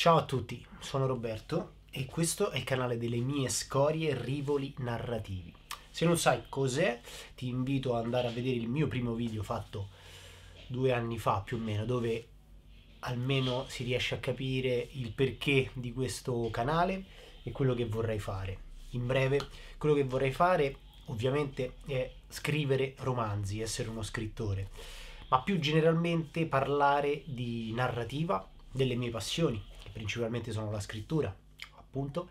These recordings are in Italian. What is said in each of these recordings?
Ciao a tutti, sono Roberto e questo è il canale delle mie scorie rivoli narrativi. Se non sai cos'è, ti invito ad andare a vedere il mio primo video fatto due anni fa più o meno, dove almeno si riesce a capire il perché di questo canale e quello che vorrei fare. In breve, quello che vorrei fare ovviamente è scrivere romanzi, essere uno scrittore, ma più generalmente parlare di narrativa, delle mie passioni, principalmente sono la scrittura, appunto,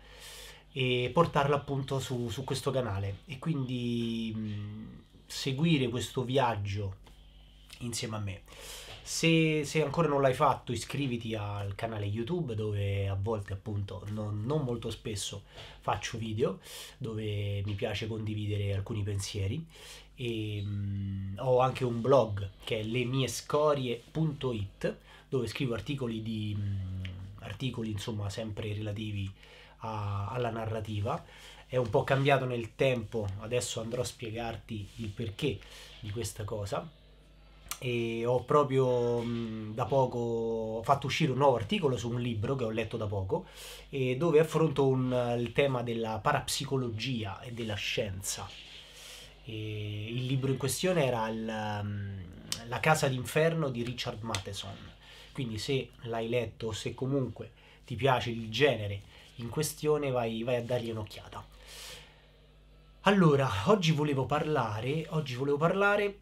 e portarla appunto su, su questo canale. E quindi mh, seguire questo viaggio insieme a me. Se, se, ancora non l'hai fatto iscriviti al canale YouTube dove a volte appunto non, non, molto spesso faccio video dove mi piace condividere alcuni pensieri e mh, ho anche un blog che è lemiescorie.it dove scrivo articoli di mh, articoli insomma sempre relativi a, alla narrativa. È un po' cambiato nel tempo, adesso andrò a spiegarti il perché di questa cosa. E ho proprio mh, mm, da poco fatto uscire un nuovo articolo su un libro che ho letto da poco dove affronto un, il tema della parapsicologia e della scienza. E il libro in questione era il, mm, La casa d'inferno di Richard Matheson quindi se l'hai letto o se comunque ti piace il genere in questione vai, vai a dargli un'occhiata. Allora, oggi volevo parlare, oggi volevo parlare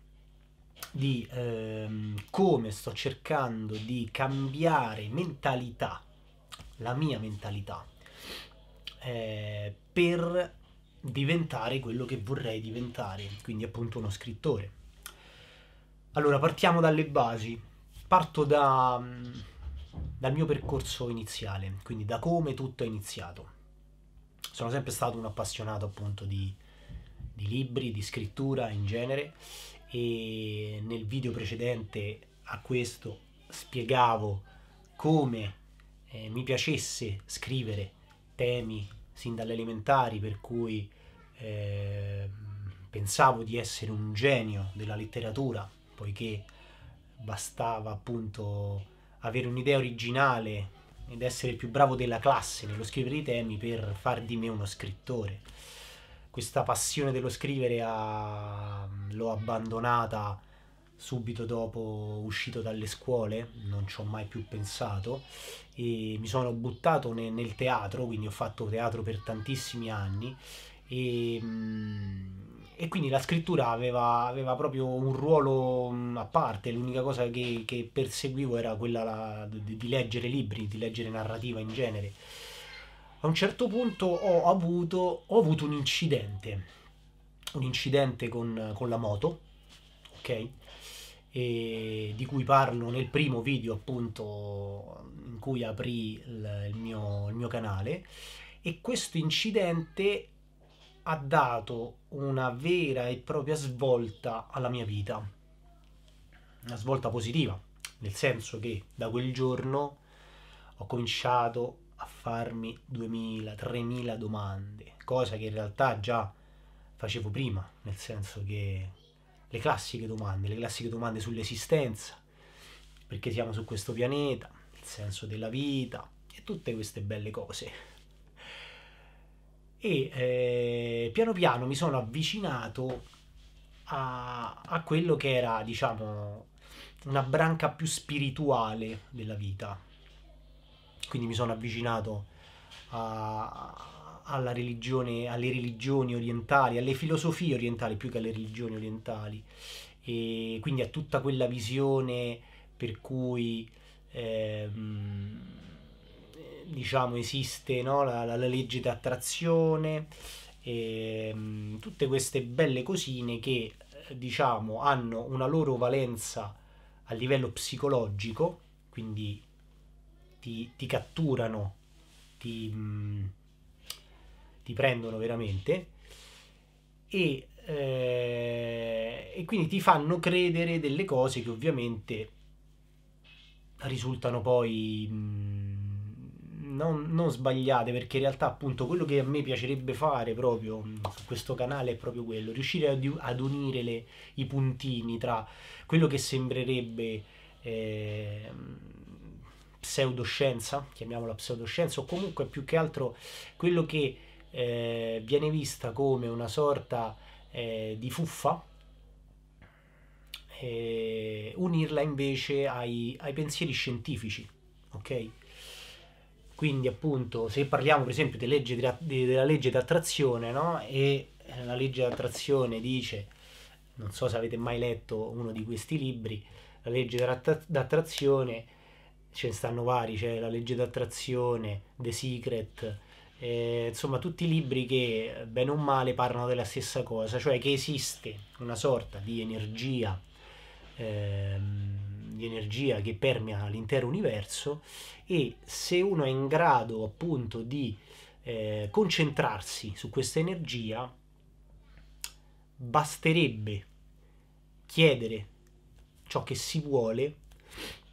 di ehm, come sto cercando di cambiare mentalità, la mia mentalità, eh, per diventare quello che vorrei diventare, quindi appunto uno scrittore. Allora, partiamo dalle basi. Parto da, mm, dal mio percorso iniziale, quindi da come tutto è iniziato. Sono sempre stato un appassionato appunto di, di libri, di scrittura in genere e nel video precedente a questo spiegavo come eh, mi piacesse scrivere temi sin dalle elementari per cui eh, pensavo di essere un genio della letteratura poiché bastava appunto avere un'idea originale ed essere il più bravo della classe nello scrivere i temi per far di me uno scrittore. Questa passione dello scrivere ha... Ah, l'ho abbandonata subito dopo uscito dalle scuole, non ci ho mai più pensato e mi sono buttato ne, nel teatro, quindi ho fatto teatro per tantissimi anni e mh, mm, e quindi la scrittura aveva, aveva proprio un ruolo mm, a parte, l'unica cosa che, che perseguivo era quella la, di, di leggere libri, di leggere narrativa in genere. A un certo punto ho avuto, ho avuto un incidente, un incidente con, con la moto, ok? E di cui parlo nel primo video appunto in cui aprì il, il, mio, il mio canale e questo incidente ha dato una vera e propria svolta alla mia vita. Una svolta positiva, nel senso che da quel giorno ho cominciato a farmi 2000-3000 domande, cosa che in realtà già facevo prima, nel senso che le classiche domande, le classiche domande sull'esistenza, perché siamo su questo pianeta, il senso della vita e tutte queste belle cose e eh, piano piano mi sono avvicinato a, a quello che era, diciamo, una branca più spirituale della vita. Quindi mi sono avvicinato a, alla religione, alle religioni orientali, alle filosofie orientali più che alle religioni orientali, e quindi a tutta quella visione per cui ehm, diciamo esiste no? la, la, la, legge di attrazione, ehm, tutte queste belle cosine che eh, diciamo hanno una loro valenza a livello psicologico, quindi ti, ti catturano, ti, mm, ti, prendono veramente e, eh, e quindi ti fanno credere delle cose che ovviamente risultano poi... Mh, mm, non, non, sbagliate perché in realtà appunto quello che a me piacerebbe fare proprio mm, su questo canale è proprio quello, riuscire ad, ad unire le, i puntini tra quello che sembrerebbe eh, pseudoscienza, chiamiamola pseudoscienza, o comunque più che altro quello che eh, viene vista come una sorta eh, di fuffa, eh, unirla invece ai, ai pensieri scientifici, ok? Quindi appunto se parliamo per esempio della legge di, della legge di no? e eh, la legge d'attrazione dice, non so se avete mai letto uno di questi libri, la legge d'attrazione, ce ne stanno vari, c'è cioè la legge d'attrazione, The Secret, eh, insomma tutti i libri che bene o male parlano della stessa cosa, cioè che esiste una sorta di energia ehm, di energia che permea l'intero universo e se uno è in grado appunto di eh, concentrarsi su questa energia, basterebbe chiedere ciò che si vuole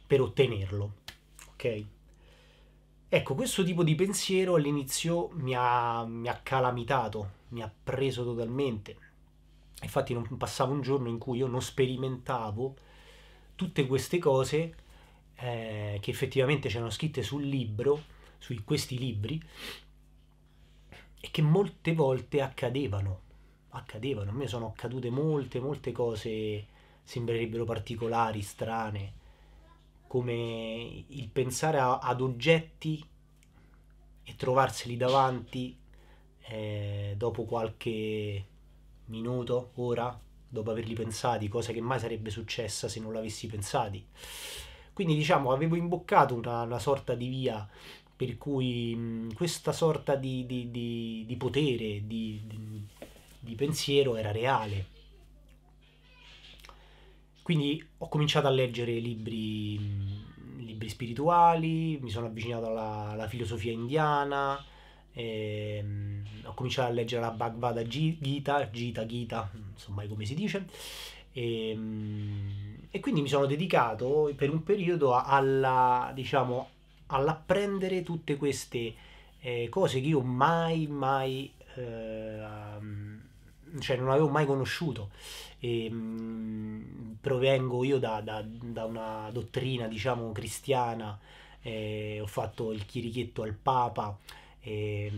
per ottenerlo. Ok? Ecco, questo tipo di pensiero all'inizio mi ha, mi ha calamitato, mi ha preso totalmente. Infatti non passava un giorno in cui io non sperimentavo tutte queste cose eh, che effettivamente c'erano scritte sul libro, su questi libri, e che molte volte accadevano. Accadevano, a me sono accadute molte, molte cose sembrerebbero particolari, strane, come il pensare a, ad oggetti e trovarseli davanti eh, dopo qualche minuto, ora, dopo averli pensati, cosa che mai sarebbe successa se non l'avessi pensati. Quindi diciamo avevo imboccato una, una sorta di via per cui mh, questa sorta di, di, di, di potere, di, pensiero era reale. Quindi ho cominciato a leggere libri, mh, libri spirituali, mi sono avvicinato alla, alla filosofia indiana, e, ehm, ho cominciato a leggere la Bhagavad Gita, Gita, Gita, non so mai come si dice, e, ehm, e quindi mi sono dedicato per un periodo alla, diciamo, all'apprendere tutte queste eh, cose che io mai, mai, eh, cioè non avevo mai conosciuto. E, ehm, mh, provengo io da, da, da, una dottrina, diciamo, cristiana, eh, ho fatto il chirichetto al Papa, eh,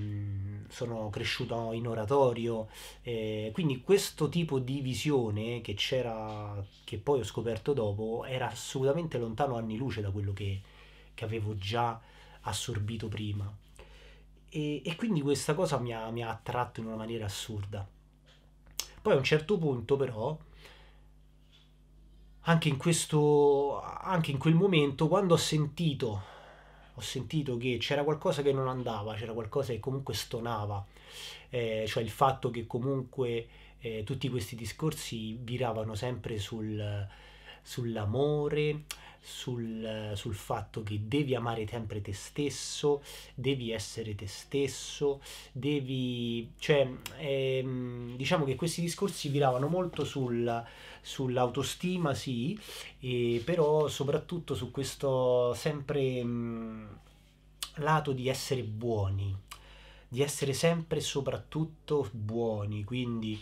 sono cresciuto in oratorio, eh, quindi questo tipo di visione che c'era, che poi ho scoperto dopo, era assolutamente lontano anni luce da quello che, che avevo già assorbito prima. E, e quindi questa cosa mi ha, mi ha attratto in una maniera assurda. Poi a un certo punto però, anche in, questo, anche in quel momento, quando ho sentito ho sentito che c'era qualcosa che non andava, c'era qualcosa che comunque stonava, eh, cioè il fatto che comunque eh, tutti questi discorsi viravano sempre sul sull'amore, sul, sul, fatto che devi amare sempre te stesso, devi essere te stesso, devi... cioè ehm, diciamo che questi discorsi viravano molto sul, sull'autostima, sì, e, però soprattutto su questo sempre mh, mm, lato di essere buoni, di essere sempre e soprattutto buoni, quindi...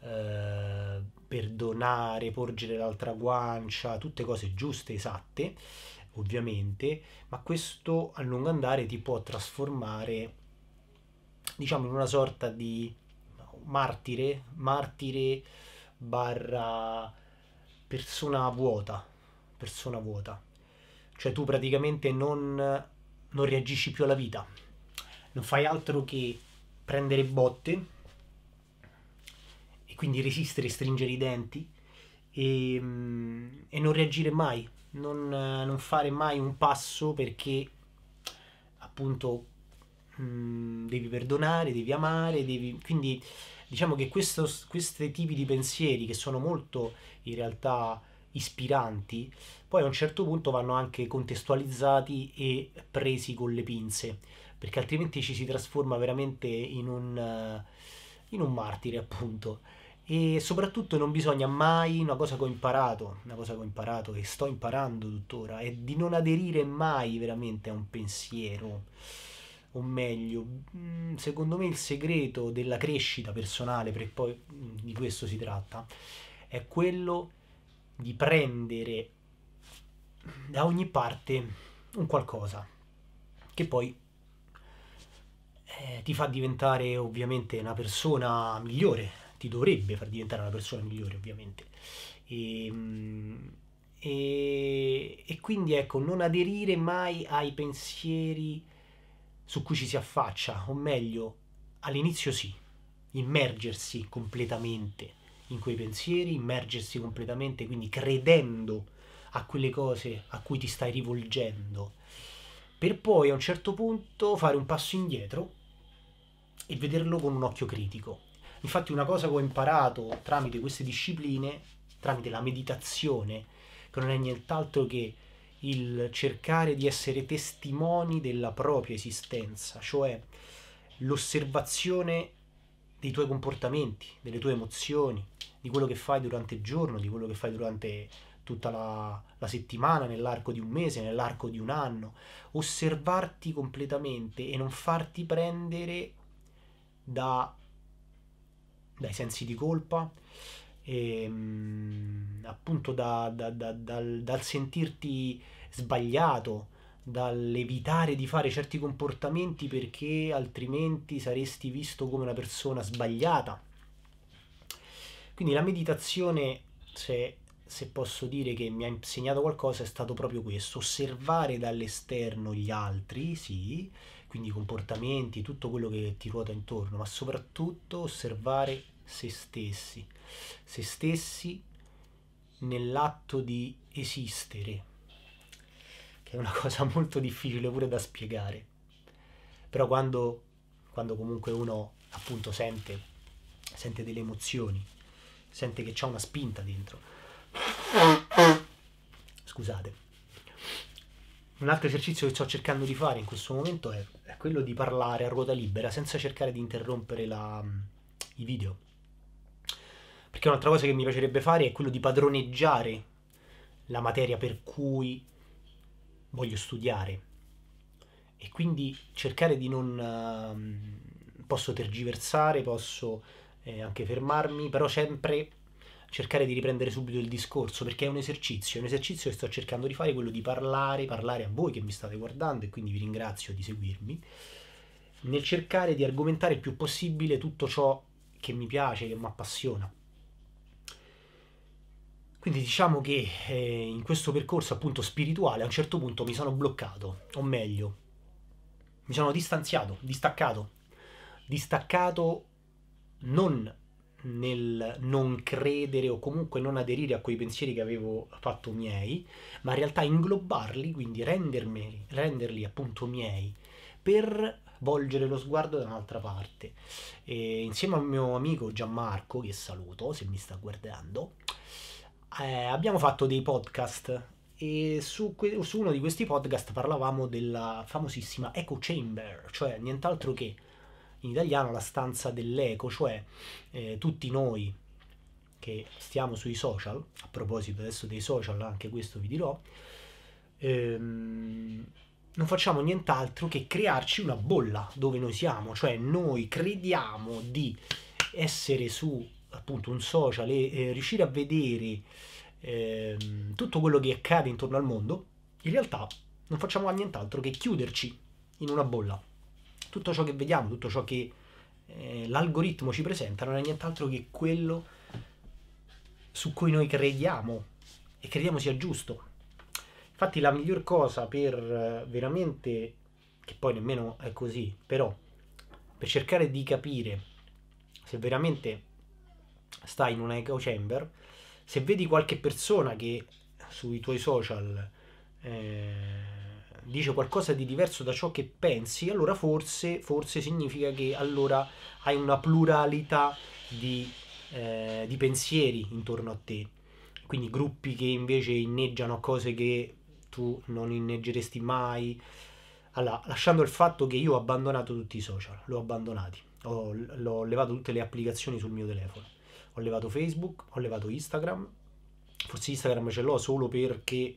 Eh, perdonare, porgere l'altra guancia, tutte cose giuste, esatte, ovviamente, ma questo a lungo andare ti può trasformare, diciamo, in una sorta di martire, martire barra persona vuota, persona vuota. Cioè tu praticamente non, non reagisci più alla vita, non fai altro che prendere botte, quindi resistere, stringere i denti e, mm, e non reagire mai, non, non, fare mai un passo perché appunto mh, mm, devi perdonare, devi amare, devi... quindi diciamo che questo, questi tipi di pensieri che sono molto in realtà ispiranti, poi a un certo punto vanno anche contestualizzati e presi con le pinze, perché altrimenti ci si trasforma veramente in un, in un martire appunto. E soprattutto non bisogna mai, una cosa che ho imparato, una cosa che ho imparato e sto imparando tuttora, è di non aderire mai veramente a un pensiero. O meglio, mm, secondo me il segreto della crescita personale, perché poi mm, di questo si tratta, è quello di prendere da ogni parte un qualcosa che poi eh, ti fa diventare ovviamente una persona migliore, ti dovrebbe far diventare una persona migliore, ovviamente. E, ehm, e, e quindi ecco, non aderire mai ai pensieri su cui ci si affaccia, o meglio, all'inizio sì, immergersi completamente in quei pensieri, immergersi completamente, quindi credendo a quelle cose a cui ti stai rivolgendo, per poi a un certo punto fare un passo indietro e vederlo con un occhio critico. Infatti una cosa che ho imparato tramite queste discipline, tramite la meditazione, che non è nient'altro che il cercare di essere testimoni della propria esistenza, cioè l'osservazione dei tuoi comportamenti, delle tue emozioni, di quello che fai durante il giorno, di quello che fai durante tutta la, la settimana, nell'arco di un mese, nell'arco di un anno, osservarti completamente e non farti prendere da dai sensi di colpa, e, ehm, appunto da, da, da, dal, dal, sentirti sbagliato, dall'evitare di fare certi comportamenti perché altrimenti saresti visto come una persona sbagliata. Quindi la meditazione, se, se posso dire che mi ha insegnato qualcosa, è stato proprio questo, osservare dall'esterno gli altri, sì, quindi i comportamenti, tutto quello che ti ruota intorno, ma soprattutto osservare se stessi, se stessi nell'atto di esistere, che è una cosa molto difficile pure da spiegare, però quando, quando comunque uno appunto sente, sente delle emozioni, sente che c'è una spinta dentro, scusate un altro esercizio che sto cercando di fare in questo momento è, è quello di parlare a ruota libera senza cercare di interrompere la, i video. Perché un'altra cosa che mi piacerebbe fare è quello di padroneggiare la materia per cui voglio studiare e quindi cercare di non... Uh, posso tergiversare, posso eh, anche fermarmi, però sempre cercare di riprendere subito il discorso, perché è un esercizio, è un esercizio che sto cercando di fare, quello di parlare, parlare a voi che mi state guardando e quindi vi ringrazio di seguirmi, nel cercare di argomentare il più possibile tutto ciò che mi piace, che mi appassiona. Quindi diciamo che eh, in questo percorso appunto spirituale a un certo punto mi sono bloccato, o meglio, mi sono distanziato, distaccato, distaccato non nel non credere o comunque non aderire a quei pensieri che avevo fatto miei, ma in realtà inglobarli, quindi rendermeli, renderli appunto miei, per volgere lo sguardo da un'altra parte. E insieme al mio amico Gianmarco, che saluto se mi sta guardando, eh, abbiamo fatto dei podcast e su, que- su uno di questi podcast parlavamo della famosissima echo chamber, cioè nient'altro che in italiano la stanza dell'eco, cioè eh, tutti noi che stiamo sui social, a proposito adesso dei social, anche questo vi dirò, ehm, non facciamo nient'altro che crearci una bolla dove noi siamo, cioè noi crediamo di essere su appunto un social e eh, riuscire a vedere eh, tutto quello che accade intorno al mondo, in realtà non facciamo nient'altro che chiuderci in una bolla tutto ciò che vediamo, tutto ciò che eh, l'algoritmo ci presenta non è nient'altro che quello su cui noi crediamo e crediamo sia giusto. Infatti la miglior cosa per eh, veramente, che poi nemmeno è così, però per cercare di capire se veramente stai in una echo chamber, se vedi qualche persona che sui tuoi social eh, dice qualcosa di diverso da ciò che pensi, allora forse, forse significa che allora hai una pluralità di, eh, di pensieri intorno a te. Quindi gruppi che invece inneggiano cose che tu non inneggeresti mai. Allora, lasciando il fatto che io ho abbandonato tutti i social, l'ho abbandonati, ho, l'ho levato tutte le applicazioni sul mio telefono. Ho levato Facebook, ho levato Instagram, forse Instagram ce l'ho solo perché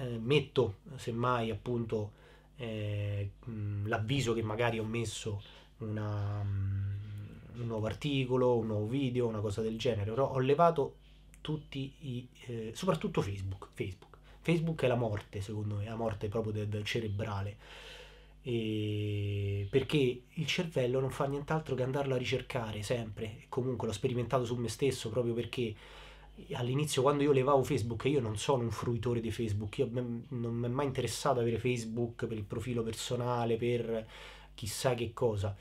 eh, metto semmai appunto eh, l'avviso che magari ho messo una, un nuovo articolo, un nuovo video, una cosa del genere, però ho levato tutti i... Eh, soprattutto Facebook, Facebook. Facebook è la morte, secondo me, la morte proprio del, del cerebrale. E perché il cervello non fa nient'altro che andarlo a ricercare sempre. comunque l'ho sperimentato su me stesso proprio perché all'inizio quando io levavo Facebook, io non sono un fruitore di Facebook, io, non mi è mai interessato avere Facebook per il profilo personale, per chissà che cosa.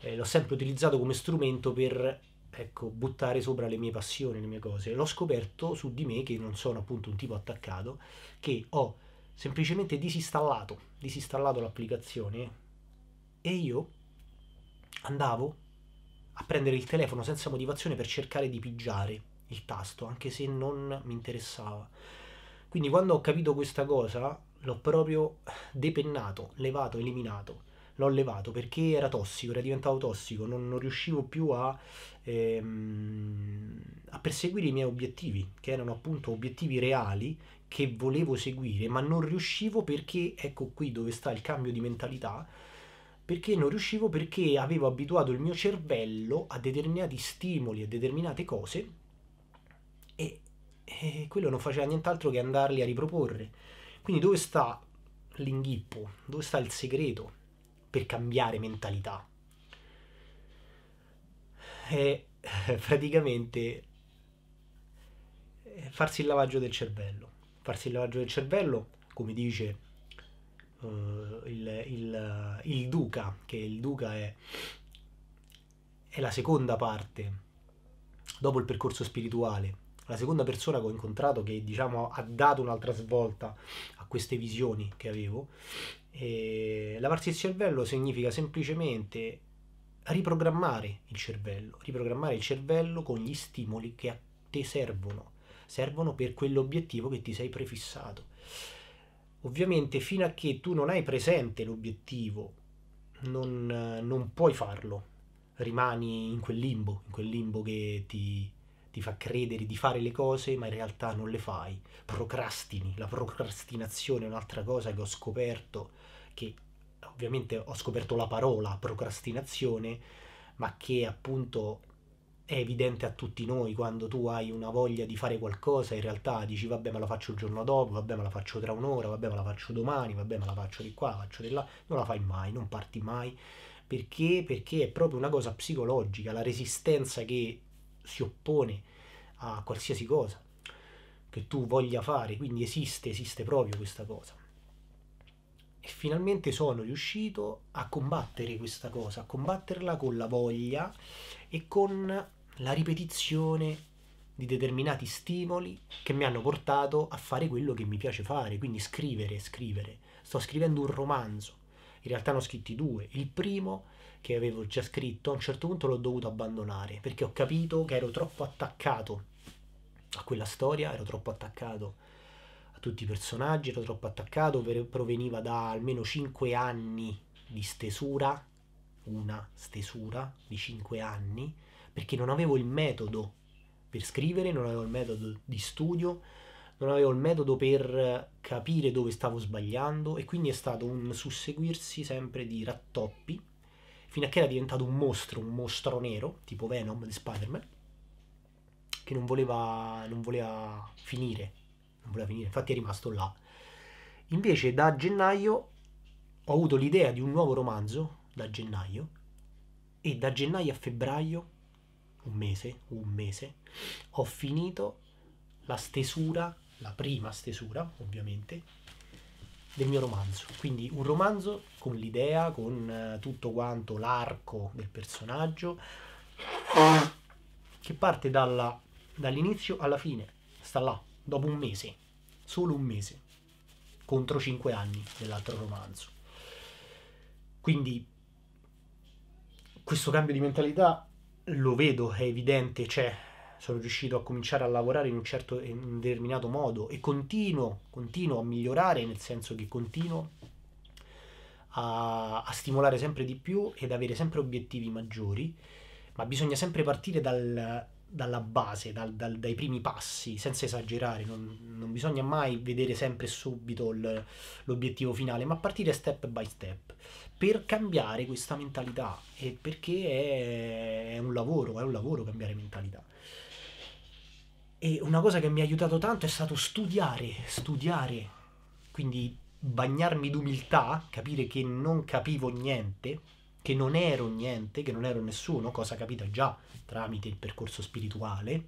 Eh, l'ho sempre utilizzato come strumento per ecco, buttare sopra le mie passioni, le mie cose. L'ho scoperto su di me, che non sono appunto un tipo attaccato, che ho semplicemente disinstallato, disinstallato l'applicazione e io andavo a prendere il telefono senza motivazione per cercare di pigiare il tasto, anche se non mi interessava. Quindi quando ho capito questa cosa l'ho proprio depennato, levato, eliminato. L'ho levato perché era tossico, era diventato tossico, non, non riuscivo più a, ehm, a perseguire i miei obiettivi, che erano appunto obiettivi reali che volevo seguire, ma non riuscivo perché, ecco qui dove sta il cambio di mentalità, perché non riuscivo perché avevo abituato il mio cervello a determinati stimoli, a determinate cose e quello non faceva nient'altro che andarli a riproporre. Quindi dove sta l'inghippo? Dove sta il segreto per cambiare mentalità? È eh, praticamente farsi il lavaggio del cervello. Farsi il lavaggio del cervello, come dice uh, il, il, il, Duca, che il Duca è, è la seconda parte dopo il percorso spirituale la seconda persona che ho incontrato che diciamo ha dato un'altra svolta a queste visioni che avevo. E eh, lavarsi il cervello significa semplicemente riprogrammare il cervello, riprogrammare il cervello con gli stimoli che a te servono, servono per quell'obiettivo che ti sei prefissato. Ovviamente fino a che tu non hai presente l'obiettivo, non, non puoi farlo, rimani in quel limbo, in quel limbo che ti, ti fa credere di fare le cose ma in realtà non le fai, procrastini, la procrastinazione è un'altra cosa che ho scoperto, che ovviamente ho scoperto la parola procrastinazione, ma che appunto è evidente a tutti noi quando tu hai una voglia di fare qualcosa, in realtà dici vabbè ma la faccio il giorno dopo, vabbè ma la faccio tra un'ora, vabbè ma la faccio domani, vabbè ma la faccio di qua, la faccio di là, non la fai mai, non parti mai. Perché? Perché è proprio una cosa psicologica, la resistenza che si oppone a qualsiasi cosa che tu voglia fare, quindi esiste, esiste proprio questa cosa. E finalmente sono riuscito a combattere questa cosa, a combatterla con la voglia e con la ripetizione di determinati stimoli che mi hanno portato a fare quello che mi piace fare, quindi scrivere, scrivere. Sto scrivendo un romanzo, in realtà ne ho scritti due. Il primo è che avevo già scritto, a un certo punto l'ho dovuto abbandonare perché ho capito che ero troppo attaccato a quella storia, ero troppo attaccato a tutti i personaggi, ero troppo attaccato, proveniva da almeno 5 anni di stesura, una stesura di 5 anni, perché non avevo il metodo per scrivere, non avevo il metodo di studio, non avevo il metodo per capire dove stavo sbagliando e quindi è stato un susseguirsi sempre di rattoppi fino a che era diventato un mostro, un mostro nero, tipo Venom di Spider-Man, che non voleva, non voleva finire, non voleva finire, infatti è rimasto là. Invece da gennaio ho avuto l'idea di un nuovo romanzo, da gennaio, e da gennaio a febbraio, un mese, un mese, ho finito la stesura, la prima stesura ovviamente, del mio romanzo. Quindi un romanzo con l'idea, con eh, tutto quanto l'arco del personaggio, che parte dalla, dall'inizio alla fine, sta là, dopo un mese, solo un mese, contro cinque anni dell'altro romanzo. Quindi questo cambio di mentalità lo vedo, è evidente, c'è. Cioè, sono riuscito a cominciare a lavorare in un certo in un determinato modo e continuo, continuo a migliorare, nel senso che continuo a, a, stimolare sempre di più ed avere sempre obiettivi maggiori, ma bisogna sempre partire dal, dalla base, dal, dal, dai primi passi, senza esagerare, non, non bisogna mai vedere sempre subito il, l'obiettivo finale, ma partire step by step per cambiare questa mentalità, e perché è, è un lavoro, è un lavoro cambiare mentalità. E una cosa che mi ha aiutato tanto è stato studiare, studiare, quindi bagnarmi d'umiltà, capire che non capivo niente, che non ero niente, che non ero nessuno, cosa capita già tramite il percorso spirituale,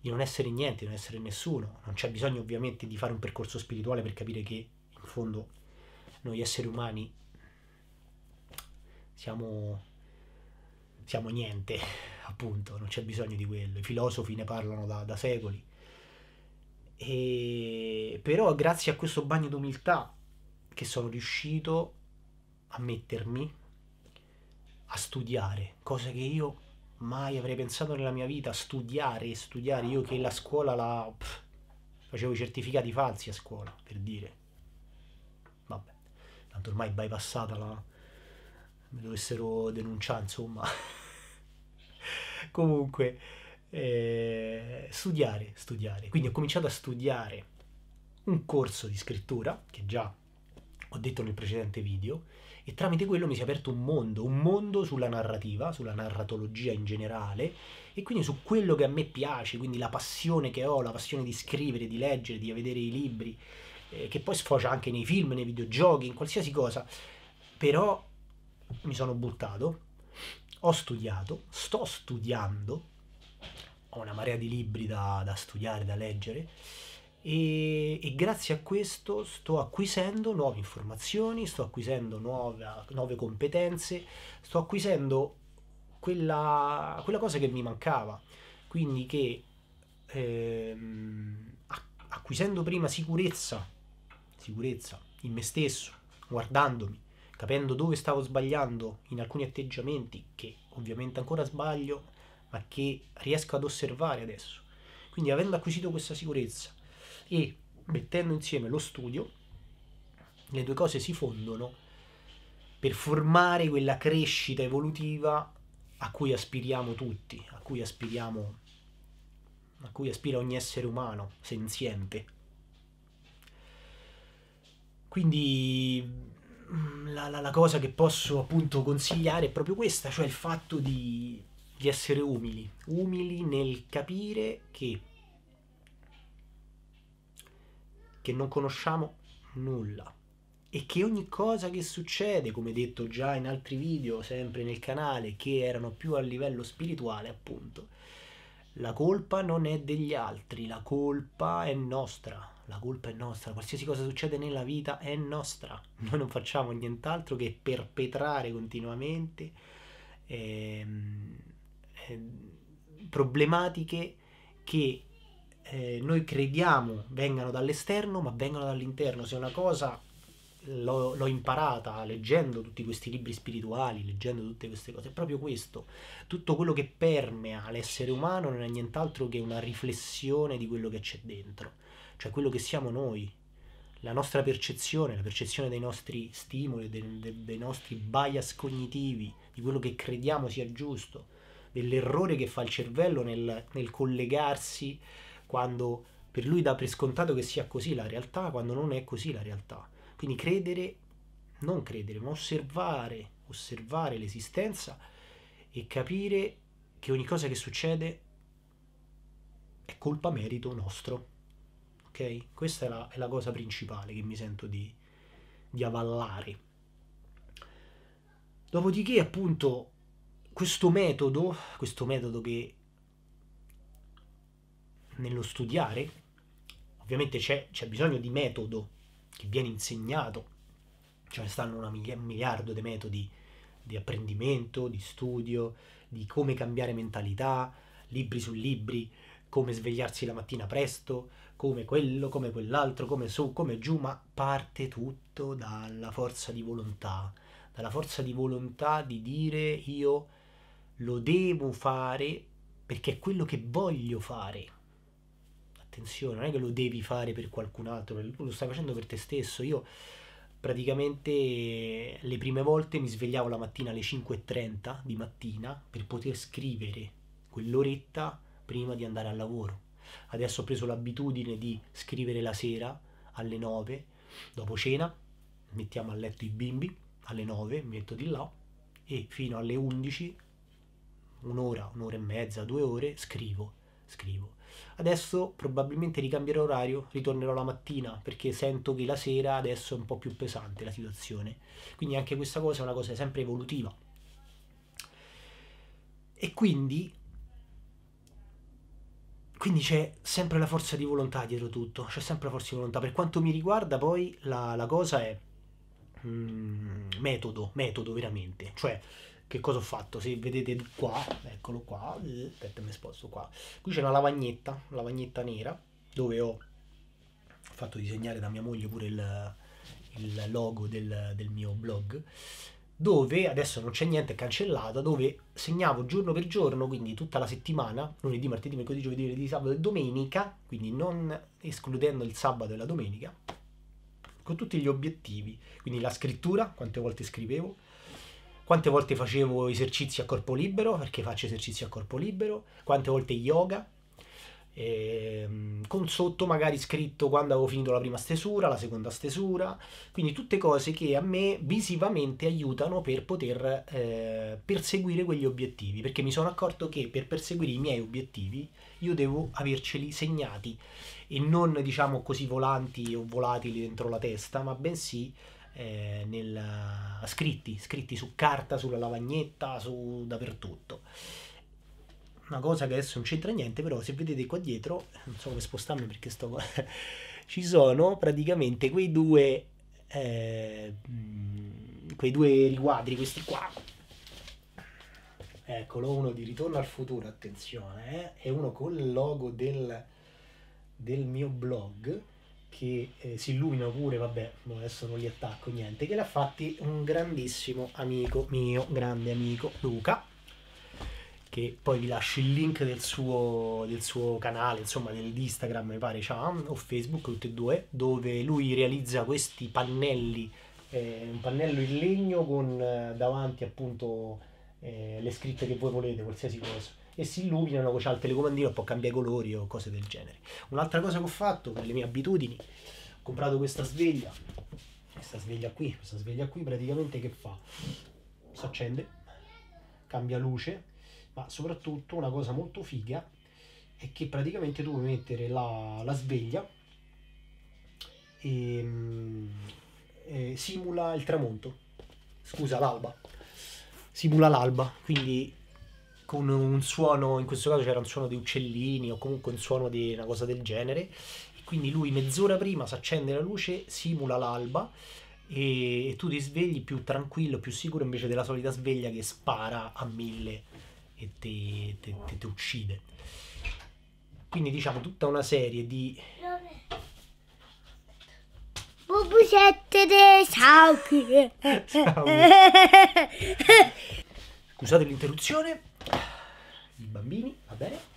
di non essere niente, di non essere nessuno. Non c'è bisogno ovviamente di fare un percorso spirituale per capire che in fondo noi esseri umani siamo, siamo niente appunto, non c'è bisogno di quello, i filosofi ne parlano da, da secoli. E, però grazie a questo bagno d'umiltà che sono riuscito a mettermi a studiare, cosa che io mai avrei pensato nella mia vita, studiare e studiare, io che la scuola la... Pff, facevo i certificati falsi a scuola, per dire. Vabbè, tanto ormai bypassata la... mi dovessero denunciare, insomma. Comunque, eh, studiare, studiare. Quindi ho cominciato a studiare un corso di scrittura, che già ho detto nel precedente video, e tramite quello mi si è aperto un mondo, un mondo sulla narrativa, sulla narratologia in generale, e quindi su quello che a me piace, quindi la passione che ho, la passione di scrivere, di leggere, di vedere i libri, eh, che poi sfocia anche nei film, nei videogiochi, in qualsiasi cosa. Però mi sono buttato ho studiato, sto studiando, ho una marea di libri da, da studiare, da leggere e, e, grazie a questo sto acquisendo nuove informazioni, sto acquisendo nuova, nuove competenze, sto acquisendo quella, quella, cosa che mi mancava, quindi che ehm, acquisendo prima sicurezza, sicurezza in me stesso, guardandomi, capendo dove stavo sbagliando in alcuni atteggiamenti che ovviamente ancora sbaglio, ma che riesco ad osservare adesso. Quindi avendo acquisito questa sicurezza e mettendo insieme lo studio, le due cose si fondono per formare quella crescita evolutiva a cui aspiriamo tutti, a cui aspiriamo a cui aspira ogni essere umano senziente. Quindi Mm, la, la, la, cosa che posso appunto consigliare è proprio questa, cioè il fatto di, di essere umili, umili nel capire che, che non conosciamo nulla e che ogni cosa che succede, come detto già in altri video, sempre nel canale, che erano più a livello spirituale, appunto, la colpa non è degli altri, la colpa è nostra la colpa è nostra, qualsiasi cosa succede nella vita è nostra, noi non facciamo nient'altro che perpetrare continuamente eh, eh, problematiche che eh, noi crediamo vengano dall'esterno ma vengano dall'interno, se una cosa l'ho, l'ho imparata leggendo tutti questi libri spirituali, leggendo tutte queste cose, è proprio questo, tutto quello che permea l'essere umano non è nient'altro che una riflessione di quello che c'è dentro cioè quello che siamo noi, la nostra percezione, la percezione dei nostri stimoli, dei, dei, dei nostri bias cognitivi, di quello che crediamo sia giusto, dell'errore che fa il cervello nel, nel collegarsi quando per lui dà per scontato che sia così la realtà, quando non è così la realtà. Quindi credere, non credere, ma osservare, osservare l'esistenza e capire che ogni cosa che succede è colpa merito nostro ok? Questa è la, è la cosa principale che mi sento di, di avallare. Dopodiché, appunto, questo metodo, questo metodo che nello studiare, ovviamente c'è, c'è bisogno di metodo che viene insegnato, ce ne stanno una mili- un miliardo di metodi di apprendimento, di studio, di come cambiare mentalità, libri su libri, come svegliarsi la mattina presto, come quello, come quell'altro, come su, come giù, ma parte tutto dalla forza di volontà, dalla forza di volontà di dire io lo devo fare perché è quello che voglio fare. Attenzione, non è che lo devi fare per qualcun altro, lo stai facendo per te stesso. Io praticamente le prime volte mi svegliavo la mattina alle 5.30 di mattina per poter scrivere quell'oretta prima di andare al lavoro Adesso ho preso l'abitudine di scrivere la sera alle 9, dopo cena, mettiamo a letto i bimbi, alle 9 mi metto di là e fino alle 11, un'ora, un'ora e mezza, due ore, scrivo, scrivo. Adesso probabilmente ricambierò orario, ritornerò la mattina perché sento che la sera adesso è un po' più pesante la situazione. Quindi anche questa cosa è una cosa sempre evolutiva. E quindi quindi c'è sempre la forza di volontà dietro tutto, c'è sempre la forza di volontà. Per quanto mi riguarda poi la, la cosa è mm, metodo, metodo veramente. Cioè, che cosa ho fatto? Se vedete qua, eccolo qua, aspetta mi sposto qua. Qui c'è una lavagnetta, lavagnetta nera, dove ho fatto disegnare da mia moglie pure il, il logo del, del mio blog dove adesso non c'è niente, cancellato, dove segnavo giorno per giorno, quindi tutta la settimana, lunedì, martedì, mercoledì, giovedì, venerdì, sabato e domenica, quindi non escludendo il sabato e la domenica, con tutti gli obiettivi, quindi la scrittura, quante volte scrivevo, quante volte facevo esercizi a corpo libero, perché faccio esercizi a corpo libero, quante volte yoga, Ehm, con sotto magari scritto quando avevo finito la prima stesura, la seconda stesura, quindi tutte cose che a me visivamente aiutano per poter eh, perseguire quegli obiettivi, perché mi sono accorto che per perseguire i miei obiettivi io devo averceli segnati e non diciamo così volanti o volatili dentro la testa, ma bensì eh, nel, scritti, scritti su carta, sulla lavagnetta, su dappertutto una cosa che adesso non c'entra niente, però se vedete qua dietro, non so come spostarmi perché sto qua, ci sono praticamente quei due, eh, quei due riquadri, questi qua. Eccolo, uno di Ritorno al futuro, attenzione, eh, e uno col logo del, del mio blog che eh, si illumina pure, vabbè, boh, adesso non li attacco niente, che l'ha fatti un grandissimo amico mio, grande amico Luca che poi vi lascio il link del suo, del suo canale, insomma di mi pare, c'ha, o Facebook, tutti e due, dove lui realizza questi pannelli, eh, un pannello in legno con eh, davanti appunto eh, le scritte che voi volete, qualsiasi cosa e si illuminano, c'è cioè, il telecomandino, può cambiare colori o cose del genere. Un'altra cosa che ho fatto per le mie abitudini, ho comprato questa sveglia, questa sveglia qui, questa sveglia qui praticamente che fa? Si accende, cambia luce ma soprattutto una cosa molto figa è che praticamente tu puoi mettere la, la sveglia e, mm, e, simula il tramonto, scusa l'alba, simula l'alba, quindi con un suono, in questo caso c'era un suono di uccellini o comunque un suono di una cosa del genere, quindi lui mezz'ora prima si accende la luce, simula l'alba e, e tu ti svegli più tranquillo, più sicuro invece della solita sveglia che spara a mille e te, te, te, te uccide. Quindi diciamo tutta una serie di... Bubusette de Sauki. Scusate l'interruzione. I bambini, va bene.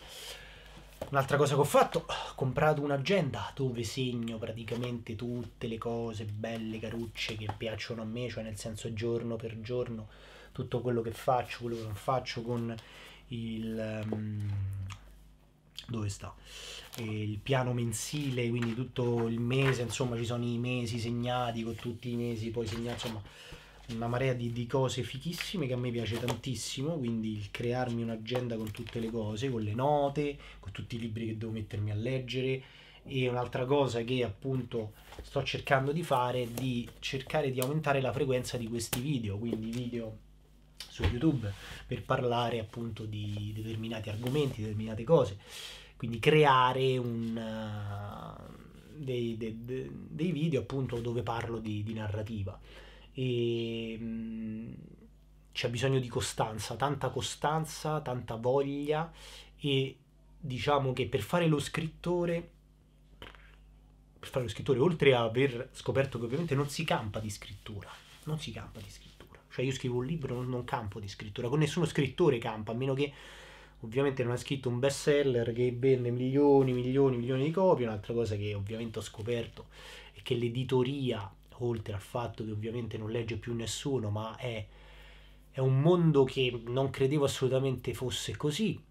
Un'altra cosa che ho fatto, ho comprato un'agenda dove segno praticamente tutte le cose belle, carucce che piacciono a me, cioè nel senso giorno per giorno tutto quello che faccio, quello che non faccio con il... Um, dove sta? il piano mensile, quindi tutto il mese, insomma ci sono i mesi segnati, con tutti i mesi poi segnati, insomma una marea di, di, cose fichissime che a me piace tantissimo, quindi il crearmi un'agenda con tutte le cose, con le note, con tutti i libri che devo mettermi a leggere e un'altra cosa che appunto sto cercando di fare è di cercare di aumentare la frequenza di questi video, quindi video su YouTube per parlare appunto di determinati argomenti, determinate cose. Quindi creare un, uh, dei, de, dei, video appunto dove parlo di, di narrativa. E, mm, c'è bisogno di costanza, tanta costanza, tanta voglia e diciamo che per fare lo scrittore per fare lo scrittore oltre a aver scoperto che ovviamente non si campa di scrittura non si campa di scrittura cioè io scrivo un libro, non, non campo di scrittura, con nessuno scrittore campa, a meno che ovviamente non ha scritto un best seller che vende milioni, milioni, milioni di copie, un'altra cosa che ovviamente ho scoperto è che l'editoria, oltre al fatto che ovviamente non legge più nessuno, ma è, è un mondo che non credevo assolutamente fosse così,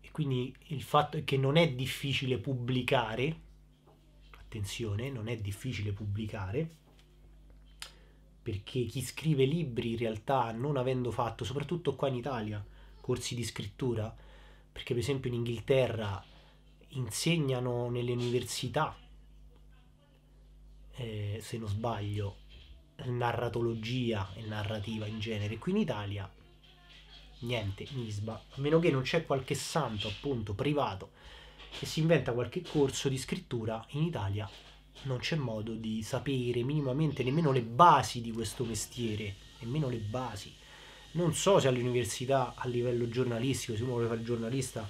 e quindi il fatto è che non è difficile pubblicare, attenzione, non è difficile pubblicare, perché chi scrive libri in realtà non avendo fatto, soprattutto qua in Italia, corsi di scrittura, perché per esempio in Inghilterra insegnano nelle università, eh, se non sbaglio, narratologia e narrativa in genere, qui in Italia niente, nisba, a meno che non c'è qualche santo appunto privato che si inventa qualche corso di scrittura in Italia non c'è modo di sapere minimamente nemmeno le basi di questo mestiere, nemmeno le basi. Non so se all'università a livello giornalistico, se uno vuole fare giornalista,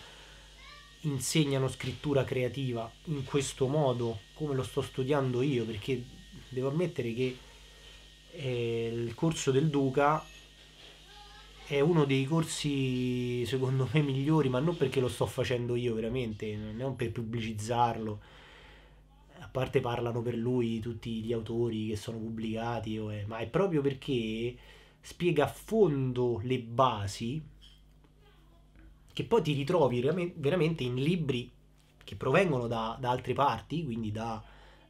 insegnano scrittura creativa in questo modo, come lo sto studiando io, perché devo ammettere che eh, il corso del Duca è uno dei corsi secondo me migliori, ma non perché lo sto facendo io veramente, non per pubblicizzarlo parte parlano per lui tutti gli autori che sono pubblicati, ma è proprio perché spiega a fondo le basi che poi ti ritrovi veramente in libri che provengono da, da altre parti, quindi da,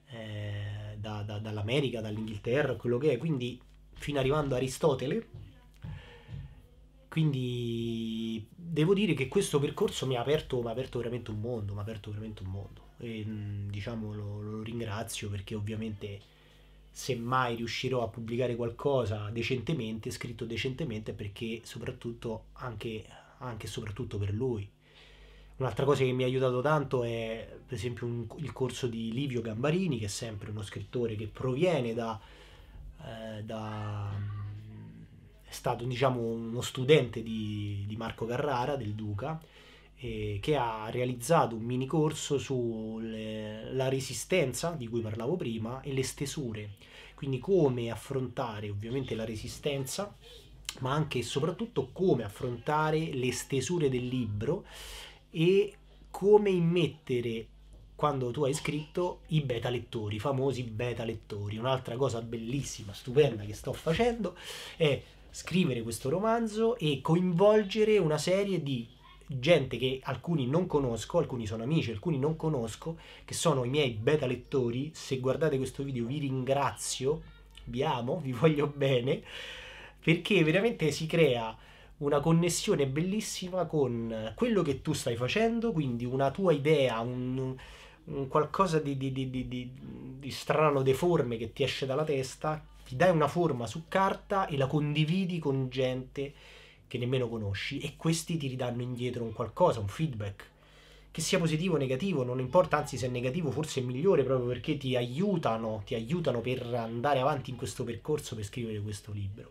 eh, da, dall'America, dall'Inghilterra, quello che è, quindi fino arrivando a Aristotele. Quindi devo dire che questo percorso mi ha aperto, mi ha aperto veramente un mondo, mi ha aperto veramente un mondo e, mm, diciamo lo, lo ringrazio perché ovviamente se mai riuscirò a pubblicare qualcosa decentemente, scritto decentemente, perché soprattutto anche, anche soprattutto per lui. Un'altra cosa che mi ha aiutato tanto è per esempio un, il corso di Livio Gambarini, che è sempre uno scrittore che proviene da, eh, da mm, è stato diciamo uno studente di, di Marco Carrara del Duca eh, che ha realizzato un mini corso sulla resistenza di cui parlavo prima e le stesure, quindi come affrontare ovviamente la resistenza ma anche e soprattutto come affrontare le stesure del libro e come immettere quando tu hai scritto i beta lettori, i famosi beta lettori. Un'altra cosa bellissima, stupenda che sto facendo è scrivere questo romanzo e coinvolgere una serie di gente che alcuni non conosco, alcuni sono amici, alcuni non conosco, che sono i miei beta lettori. Se guardate questo video vi ringrazio, vi amo, vi voglio bene, perché veramente si crea una connessione bellissima con quello che tu stai facendo, quindi una tua idea, un, un qualcosa di, di, di, di, strano, deforme che ti esce dalla testa, ti dai una forma su carta e la condividi con gente che nemmeno conosci e questi ti ridanno indietro un qualcosa, un feedback. Che sia positivo o negativo, non importa, anzi se è negativo forse è migliore proprio perché ti aiutano, ti aiutano per andare avanti in questo percorso per scrivere questo libro.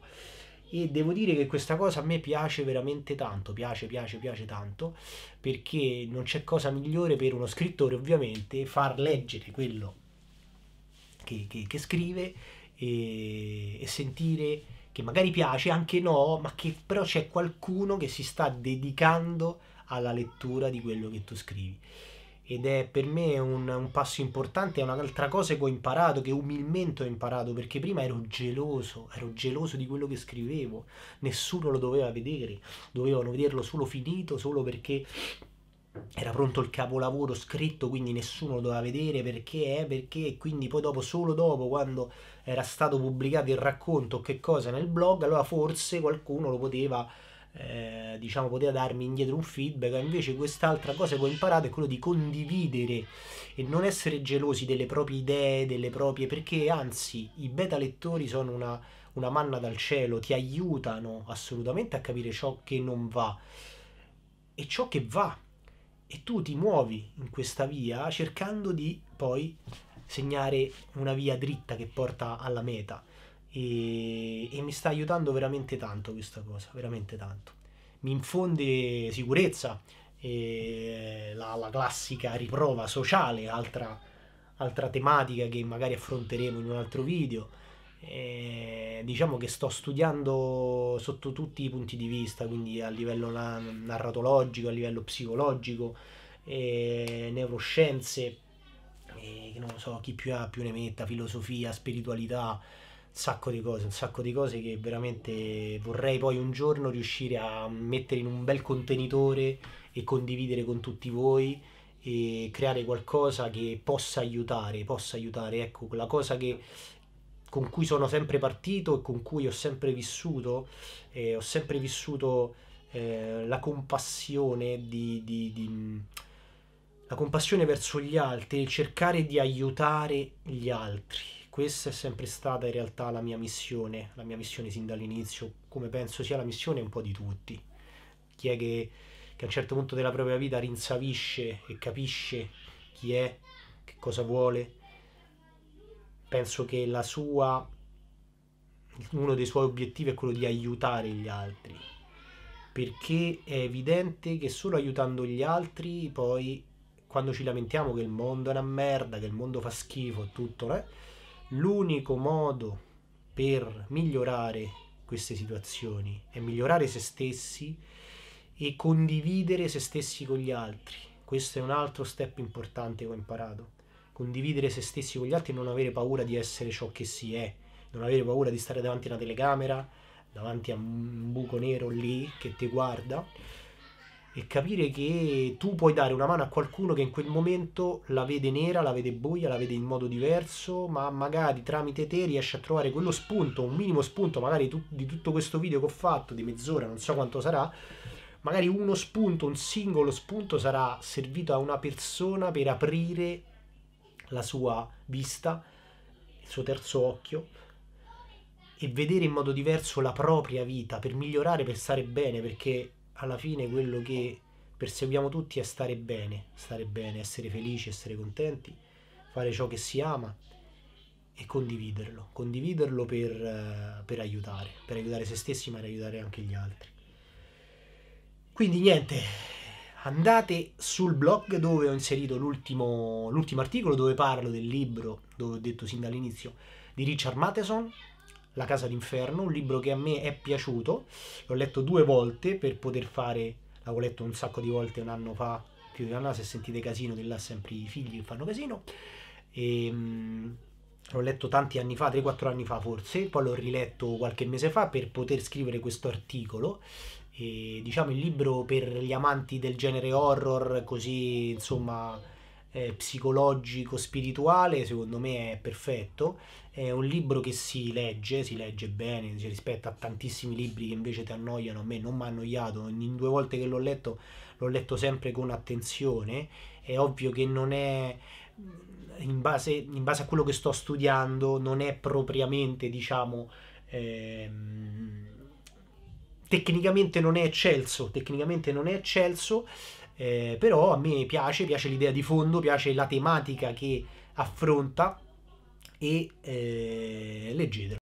E devo dire che questa cosa a me piace veramente tanto, piace, piace, piace tanto, perché non c'è cosa migliore per uno scrittore ovviamente far leggere quello che, che, che scrive e, e sentire che magari piace, anche no, ma che però c'è qualcuno che si sta dedicando alla lettura di quello che tu scrivi. Ed è per me un, un passo importante, è un'altra cosa che ho imparato, che umilmente ho imparato, perché prima ero geloso, ero geloso di quello che scrivevo, nessuno lo doveva vedere, dovevano vederlo solo finito, solo perché era pronto il capolavoro scritto, quindi nessuno lo doveva vedere perché è, eh, perché, e quindi poi dopo, solo dopo, quando era stato pubblicato il racconto o che cosa nel blog, allora forse qualcuno lo poteva, eh, diciamo, poteva darmi indietro un feedback. Invece quest'altra cosa che ho imparato è quello di condividere e non essere gelosi delle proprie idee, delle proprie, perché anzi i beta lettori sono una, una manna dal cielo, ti aiutano assolutamente a capire ciò che non va e ciò che va e tu ti muovi in questa via cercando di poi segnare una via dritta che porta alla meta e, e mi sta aiutando veramente tanto questa cosa, veramente tanto. Mi infonde sicurezza, la, la, classica riprova sociale, altra, altra tematica che magari affronteremo in un altro video eh, diciamo che sto studiando sotto tutti i punti di vista, quindi a livello narratologico, a livello psicologico, e neuroscienze, e non so, chi più ha più ne metta, filosofia, spiritualità, un sacco di cose, un sacco di cose che veramente vorrei poi un giorno riuscire a mettere in un bel contenitore e condividere con tutti voi e creare qualcosa che possa aiutare, possa aiutare, ecco, la cosa che con cui sono sempre partito e con cui ho sempre vissuto, eh, ho sempre vissuto eh, la compassione di, di, di, la compassione verso gli altri, il cercare di aiutare gli altri. Questa è sempre stata in realtà la mia missione, la mia missione sin dall'inizio, come penso sia la missione un po' di tutti. Chi è che, che a un certo punto della propria vita rinsavisce e capisce chi è, che cosa vuole, penso che la sua uno dei suoi obiettivi è quello di aiutare gli altri perché è evidente che solo aiutando gli altri poi quando ci lamentiamo che il mondo è una merda che il mondo fa schifo e tutto eh, l'unico modo per migliorare queste situazioni è migliorare se stessi e condividere se stessi con gli altri questo è un altro step importante che ho imparato condividere se stessi con gli altri e non avere paura di essere ciò che si è, non avere paura di stare davanti a una telecamera, davanti a un buco nero lì che ti guarda e capire che tu puoi dare una mano a qualcuno che in quel momento la vede nera, la vede buia, la vede in modo diverso, ma magari tramite te riesce a trovare quello spunto, un minimo spunto, magari tu, di tutto questo video che ho fatto, di mezz'ora, non so quanto sarà, magari uno spunto, un singolo spunto sarà servito a una persona per aprire la sua vista, il suo terzo occhio e vedere in modo diverso la propria vita per migliorare, per stare bene, perché alla fine quello che perseguiamo tutti è stare bene, stare bene, essere felici, essere contenti, fare ciò che si ama e condividerlo, condividerlo per, eh, per aiutare, per aiutare se stessi ma per aiutare anche gli altri. Quindi niente, andate sul blog dove ho inserito l'ultimo, l'ultimo articolo dove parlo del libro, dove ho detto sin dall'inizio, di Richard Matheson, La casa d'inferno, un libro che a me è piaciuto, l'ho letto due volte per poter fare, l'avevo letto un sacco di volte un anno fa, più di un anno, se sentite casino, che là sempre i figli fanno casino, e, ehm, mh, l'ho letto tanti anni fa, 3-4 anni fa forse, poi l'ho riletto qualche mese fa per poter scrivere questo articolo e, diciamo il libro per gli amanti del genere horror, così insomma eh, psicologico, spirituale, secondo me è perfetto. È un libro che si legge, si legge bene si rispetto a tantissimi libri che invece ti annoiano. A me non mi ha annoiato, in due volte che l'ho letto, l'ho letto sempre con attenzione. È ovvio che non è. In base, in base a quello che sto studiando, non è propriamente, diciamo, ehm, tecnicamente non è eccelso, tecnicamente non è eccelso, eh, però a me piace, piace l'idea di fondo, piace la tematica che affronta e eh, leggetelo.